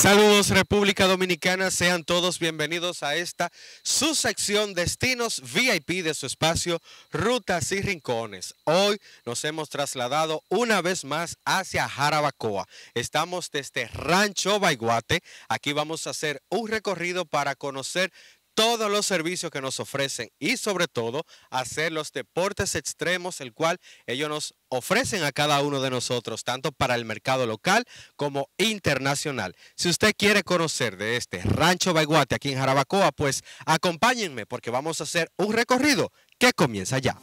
Saludos República Dominicana, sean todos bienvenidos a esta su sección Destinos VIP de su espacio Rutas y Rincones. Hoy nos hemos trasladado una vez más hacia Jarabacoa. Estamos desde Rancho Baiguate. Aquí vamos a hacer un recorrido para conocer todos los servicios que nos ofrecen y sobre todo hacer los deportes extremos, el cual ellos nos ofrecen a cada uno de nosotros, tanto para el mercado local como internacional. Si usted quiere conocer de este Rancho Baiguate aquí en Jarabacoa, pues acompáñenme porque vamos a hacer un recorrido que comienza ya.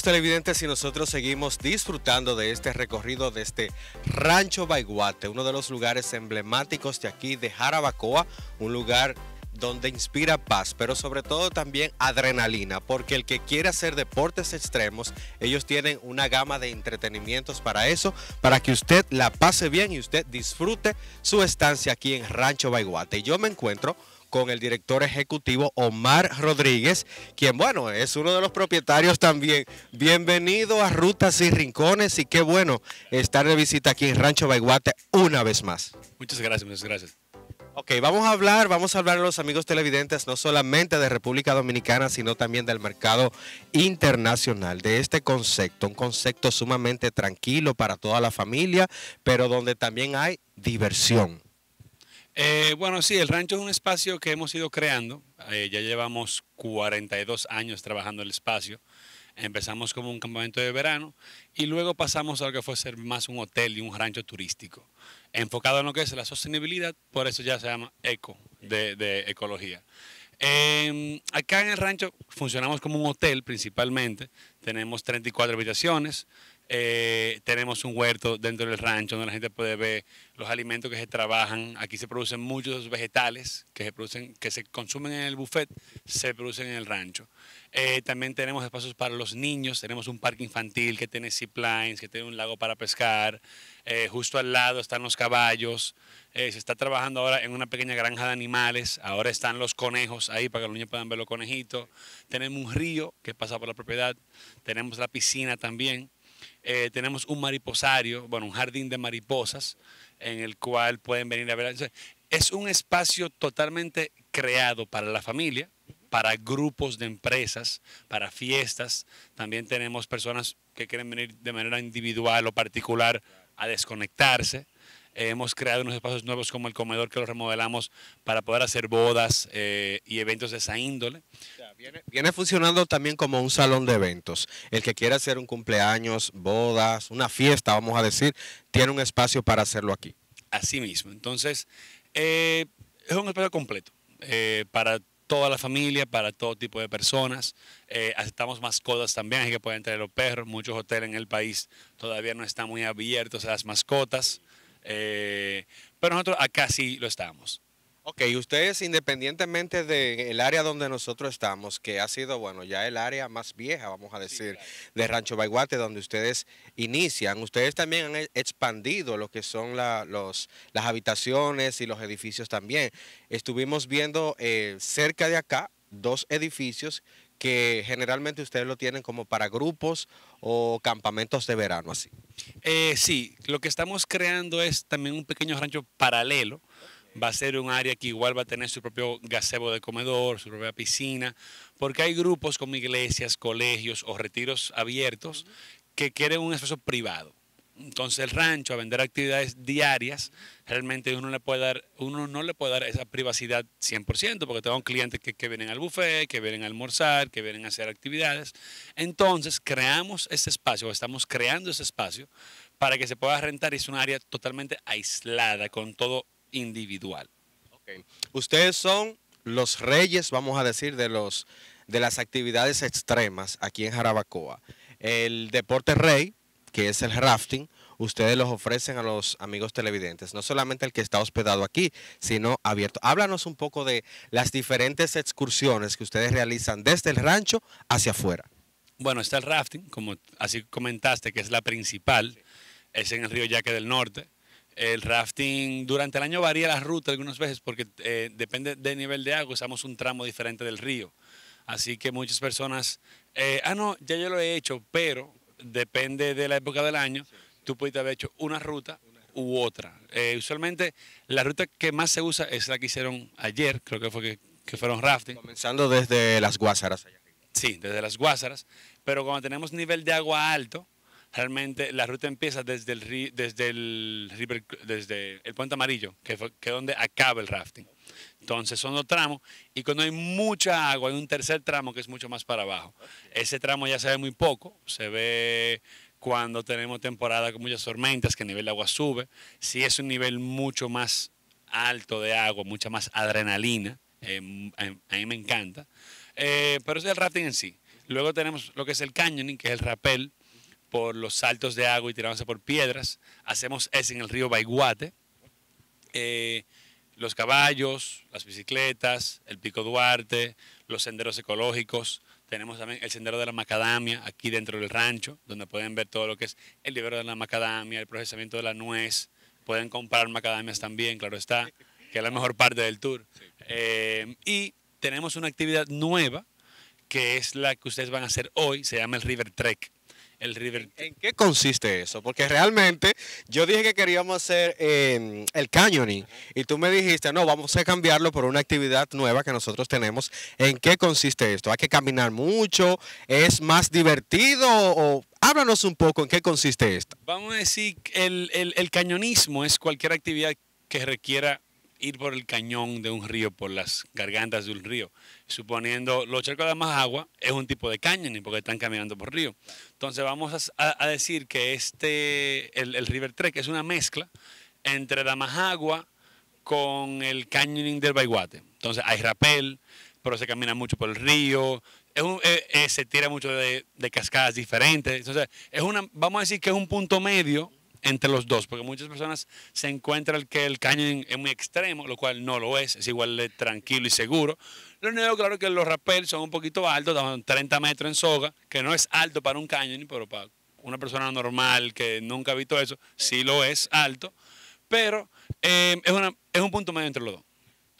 televidentes, y nosotros seguimos disfrutando de este recorrido de este Rancho Baiguate, uno de los lugares emblemáticos de aquí de Jarabacoa, un lugar donde inspira paz, pero sobre todo también adrenalina, porque el que quiere hacer deportes extremos, ellos tienen una gama de entretenimientos para eso, para que usted la pase bien y usted disfrute su estancia aquí en Rancho Baiguate. yo me encuentro con el director ejecutivo Omar Rodríguez, quien bueno, es uno de los propietarios también. Bienvenido a Rutas y Rincones y qué bueno estar de visita aquí en Rancho Baiguate una vez más. Muchas gracias, muchas gracias. Ok, vamos a hablar, vamos a hablar a los amigos televidentes no solamente de República Dominicana, sino también del mercado internacional, de este concepto, un concepto sumamente tranquilo para toda la familia, pero donde también hay diversión. Eh, bueno, sí, el rancho es un espacio que hemos ido creando. Eh, ya llevamos 42 años trabajando el espacio. Empezamos como un campamento de verano y luego pasamos a lo que fue ser más un hotel y un rancho turístico, enfocado en lo que es la sostenibilidad, por eso ya se llama eco, de, ecología. Em, acá en el rancho funcionamos como un hotel principalmente, tenemos 34 habitaciones, eh, tenemos un huerto dentro del rancho donde la gente puede ver los alimentos que se trabajan. Aquí se producen muchos vegetales que se, producen, que se consumen en el buffet, se producen en el rancho. Eh, también tenemos espacios para los niños, tenemos un parque infantil que tiene ziplines, que tiene un lago para pescar, eh, justo al lado están los caballos, eh, se está trabajando ahora en una pequeña granja de animales, ahora están los conejos ahí para que los niños puedan ver los conejitos, tenemos un río que pasa por la propiedad, tenemos la piscina también, eh, tenemos un mariposario, bueno, un jardín de mariposas en el cual pueden venir a ver. Es un espacio totalmente creado para la familia, para grupos de empresas, para fiestas. También tenemos personas que quieren venir de manera individual o particular a desconectarse. Eh, hemos creado unos espacios nuevos como el comedor que lo remodelamos para poder hacer bodas eh, y eventos de esa índole. Viene, funcionando también como un salón de eventos. El que quiera hacer un cumpleaños, bodas, una fiesta, vamos a decir, tiene un espacio para hacerlo aquí. Así mismo. Entonces, eh, es un espacio completo para toda la familia, para todo tipo de personas. Eh, aceptamos mascotas también, así que pueden traer los perros. Muchos hoteles en el país todavía no están muy abiertos a las mascotas. Eh, pero nosotros acá sí lo estamos. Ok, ustedes independientemente del el área donde nosotros estamos, que ha sido, bueno, ya el área más vieja, vamos a decir, de Rancho Baiguate, donde ustedes inician, ustedes también han expandido lo que son las habitaciones y los edificios también. Estuvimos viendo eh, cerca de acá dos edificios que generalmente ustedes lo tienen como para grupos o campamentos de verano así. Eh, sí, lo que estamos creando es también un pequeño rancho paralelo. Va a ser un área que igual va a tener su propio gazebo de comedor, su propia piscina, porque hay grupos como iglesias, colegios o retiros abiertos que quieren un espacio privado entonces el rancho a vender actividades diarias, realmente uno, le puede dar, uno no le puede dar esa privacidad 100%, porque tengo clientes que, que vienen al buffet, que vienen a almorzar, que vienen a hacer actividades. Entonces creamos ese espacio, estamos creando ese espacio para que se pueda rentar y es un área totalmente aislada, con todo individual. Ustedes son los reyes, vamos a decir, de, los, de las actividades extremas aquí en Jarabacoa. El deporte rey, que es el rafting, ustedes los ofrecen a los amigos televidentes, no solamente el que está hospedado aquí, sino abierto. Háblanos un poco de las diferentes excursiones que ustedes realizan desde el rancho hacia afuera. Bueno, está el rafting, como así comentaste, que es la principal, es en el río Yaque del Norte. El rafting durante el año varía la ruta algunas veces porque eh, depende del nivel de agua, usamos un tramo diferente del río. Así que muchas personas, eh, ah, no, ya yo lo he hecho, pero depende de la época del año, tú puedes haber hecho una ruta u otra. Eh, usualmente la ruta que más se usa es la que hicieron ayer, creo que fue que, fueron rafting. Comenzando desde las Guásaras. Sí, desde las Guásaras, pero cuando tenemos nivel de agua alto, realmente la ruta empieza desde el, desde el, desde el puente amarillo, que, fue, que es donde acaba el rafting. Entonces son dos tramos y cuando hay mucha agua hay un tercer tramo que es mucho más para abajo. Ese tramo ya se ve muy poco, se ve cuando tenemos temporada con muchas tormentas que el nivel de agua sube. si es un nivel mucho más alto de agua, mucha más adrenalina, em, em, a, mí me encanta. Eh, pero es el rafting en sí. Luego tenemos lo que es el canyoning, que es el rappel por los saltos de agua y tirándose por piedras. Hacemos ese en el río Baiguate. Eh, los caballos, las bicicletas, el Pico Duarte, los senderos ecológicos. Tenemos también el sendero de la macadamia aquí dentro del rancho, donde pueden ver todo lo que es el libro de la macadamia, el procesamiento de la nuez. Pueden comprar macadamias también, claro está, que es la mejor parte del tour. Eh, y tenemos una actividad nueva, que es la que ustedes van a hacer hoy, se llama el River Trek. River. ¿En qué consiste eso? Porque realmente yo dije que queríamos hacer em, el canyoning y tú me dijiste, no, vamos a cambiarlo por una actividad nueva que nosotros tenemos. ¿En qué consiste esto? ¿Hay que caminar mucho? ¿Es más divertido? O, háblanos un poco en qué consiste esto. Vamos a decir, el, el, el cañonismo es cualquier actividad que requiera ir por el cañón de un río, por las gargantas de un río. Suponiendo los charcos de más agua es un tipo de cañón porque están caminando por río. Entonces vamos a, decir que este, el, el, River Trek es una mezcla entre la agua con el cañoning del Baiguate. Entonces hay rapel, pero se camina mucho por el río, eh, eh, se tira mucho de, cascadas diferentes. Entonces, es una, vamos a decir que es un punto medio entre los dos, porque muchas personas se encuentran que el cañón es muy extremo, lo cual no lo es, es igual de tranquilo y seguro. Lo único claro es que los rappels son un poquito altos, son 30 metros en soga, que no es alto para un cañón, pero para una persona normal que nunca ha visto eso, sí lo es alto, pero eh, es, es un punto medio entre los dos.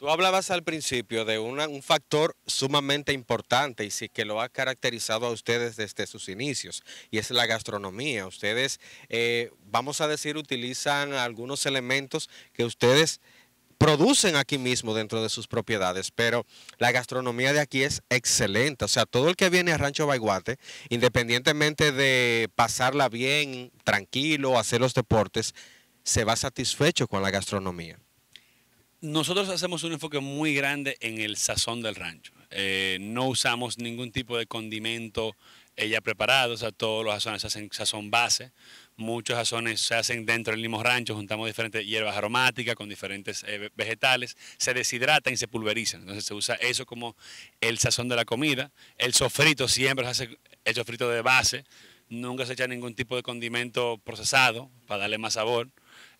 Tú hablabas al principio de un factor sumamente importante y sí que lo ha caracterizado a ustedes desde sus inicios, y es la gastronomía. Ustedes, eh, vamos a decir, utilizan algunos elementos que ustedes producen aquí mismo dentro de sus propiedades, pero la gastronomía de aquí es excelente. O sea, todo el que viene a Rancho Baiguate, independientemente de pasarla bien, tranquilo, hacer los deportes, se va satisfecho con la gastronomía. Nosotros hacemos un enfoque muy grande en el sazón del rancho. Eh, no usamos ningún tipo de condimento ya preparado, o sea, todos los sazones se hacen sazón base, muchos sazones se hacen dentro del mismo rancho, juntamos diferentes hierbas aromáticas con diferentes eh, vegetales, se deshidratan y se pulverizan, entonces se usa eso como el sazón de la comida, el sofrito siempre se hace el sofrito de base, nunca se echa ningún tipo de condimento procesado para darle más sabor,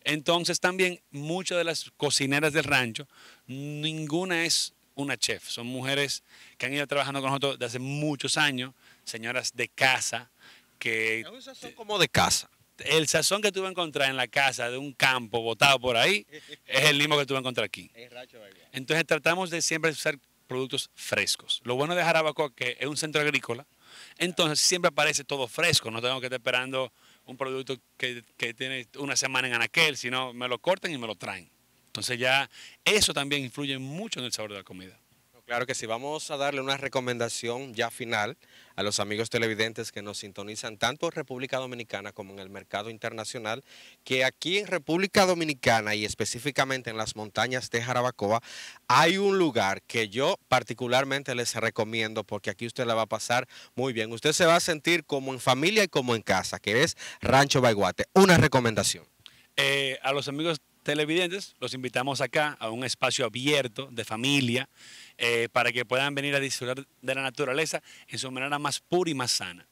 entonces también muchas de las cocineras del rancho, ninguna es una chef, son mujeres que han ido trabajando con nosotros desde hace muchos años, señoras de casa, que... Un sazón como de casa. El sazón que tú vas a encontrar en la casa de un campo botado por ahí es el mismo que tú vas a encontrar aquí. Entonces tratamos de siempre usar productos frescos. Lo bueno de Jarabacoa que es un centro agrícola, entonces siempre aparece todo fresco, no tenemos que estar esperando un producto que, tiene una semana en anaquel, sino me lo cortan y me lo traen. Entonces ya eso también influye mucho en el sabor de la comida. Claro que sí, vamos a darle una recomendación ya final a los amigos televidentes que nos sintonizan tanto en República Dominicana como en el mercado internacional, que aquí en República Dominicana y específicamente en las montañas de Jarabacoa hay un lugar que yo particularmente les recomiendo porque aquí usted la va a pasar muy bien. Usted se va a sentir como en familia y como en casa, que es Rancho Baiguate. Una recomendación. Eh, a los amigos televidentes, los invitamos acá a un espacio abierto de familia eh, para que puedan venir a disfrutar de la naturaleza en su manera más pura y más sana.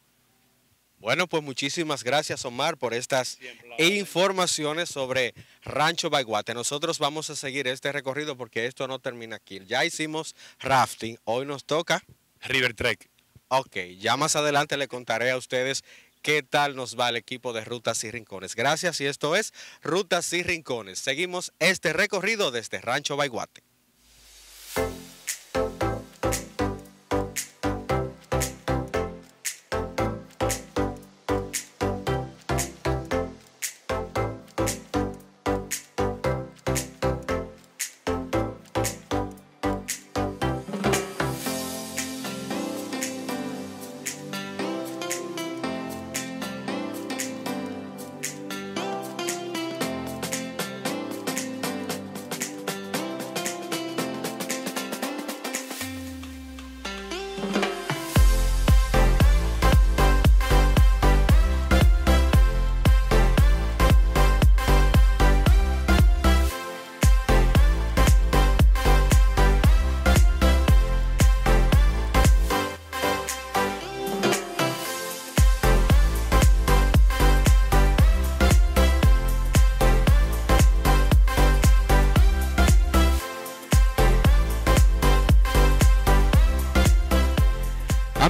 Bueno, pues muchísimas gracias Omar por estas informaciones sobre Rancho Baiguate. Nosotros vamos a seguir este recorrido porque esto no termina aquí. Ya hicimos rafting, hoy nos toca... River Trek. Ok, ya más adelante le contaré a ustedes qué tal nos va el equipo de Rutas y Rincones. Gracias y esto es Rutas y Rincones. Seguimos este recorrido desde Rancho Baiguate.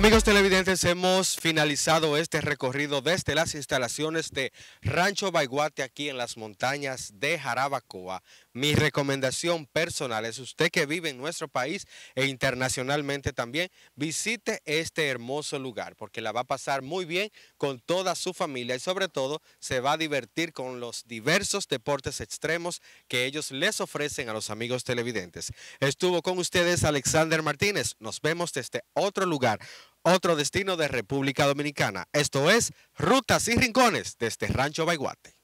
Amigos televidentes, hemos finalizado este recorrido desde las instalaciones de Rancho Baiguate aquí en las montañas de Jarabacoa. Mi recomendación personal es usted que vive en nuestro país e internacionalmente también, visite este hermoso lugar porque la va a pasar muy bien con toda su familia y sobre todo se va a divertir con los diversos deportes extremos que ellos les ofrecen a los amigos televidentes. Estuvo con ustedes Alexander Martínez. Nos vemos desde otro lugar otro destino de República Dominicana. Esto es Rutas y Rincones desde Rancho Baiguate.